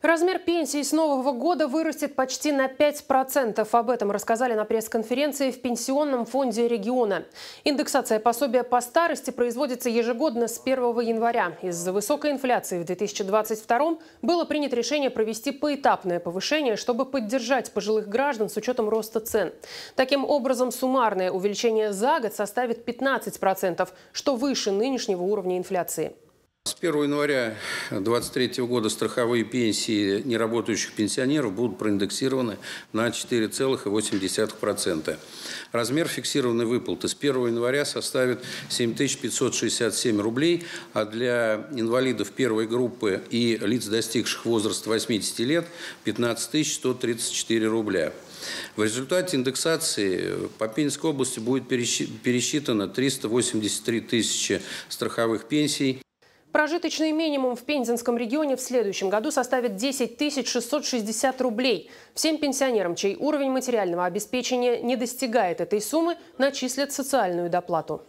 Размер пенсии с нового года вырастет почти на 5%. Об этом рассказали на пресс-конференции в Пенсионном фонде региона. Индексация пособия по старости производится ежегодно с 1 января. Из-за высокой инфляции в 2022 было принято решение провести поэтапное повышение, чтобы поддержать пожилых граждан с учетом роста цен. Таким образом, суммарное увеличение за год составит 15%, что выше нынешнего уровня инфляции. С 1 января 2023 года страховые пенсии неработающих пенсионеров будут проиндексированы на 4,8%. Размер фиксированной выплаты с 1 января составит 7567 рублей, а для инвалидов первой группы и лиц, достигших возраста 80 лет, 15134 рубля. В результате индексации по Пензенской области будет пересчитано 383 тысячи страховых пенсий, Прожиточный минимум в Пензенском регионе в следующем году составит 10 660 рублей. Всем пенсионерам, чей уровень материального обеспечения не достигает этой суммы, начислят социальную доплату.